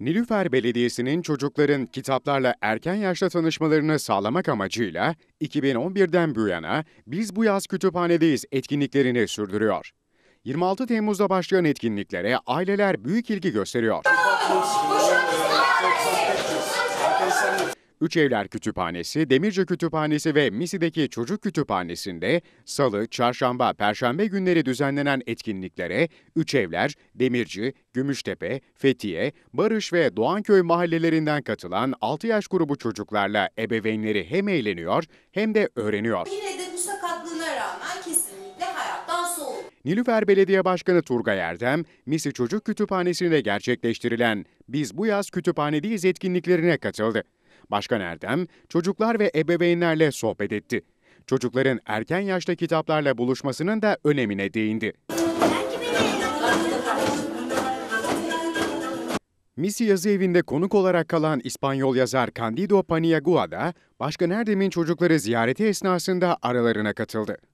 Nilüfer Belediyesi'nin çocukların kitaplarla erken yaşta tanışmalarını sağlamak amacıyla 2011'den bu yana Biz Bu Yaz Kütüphanedeyiz etkinliklerini sürdürüyor. 26 Temmuz'da başlayan etkinliklere aileler büyük ilgi gösteriyor. Aa, Üç Evler Kütüphanesi, Demirci Kütüphanesi ve Misi'deki Çocuk Kütüphanesi'nde salı, çarşamba, perşembe günleri düzenlenen etkinliklere Üç Evler, Demirci, Gümüştepe, Fethiye, Barış ve Doğanköy mahallelerinden katılan 6 yaş grubu çocuklarla ebeveynleri hem eğleniyor hem de öğreniyor. Yine de bu sakatlığına rağmen kesinlikle hayattan soğuk. Nilüfer Belediye Başkanı Turgay Erdem, Misi Çocuk Kütüphanesi'nde gerçekleştirilen Biz Bu Yaz Kütüphanedeyiz etkinliklerine katıldı. Başkan Erdem, çocuklar ve ebeveynlerle sohbet etti. Çocukların erken yaşta kitaplarla buluşmasının da önemine değindi. Misi Yazı Evi'nde konuk olarak kalan İspanyol yazar Candido Paniagua da Başkan Erdem'in çocukları ziyareti esnasında aralarına katıldı.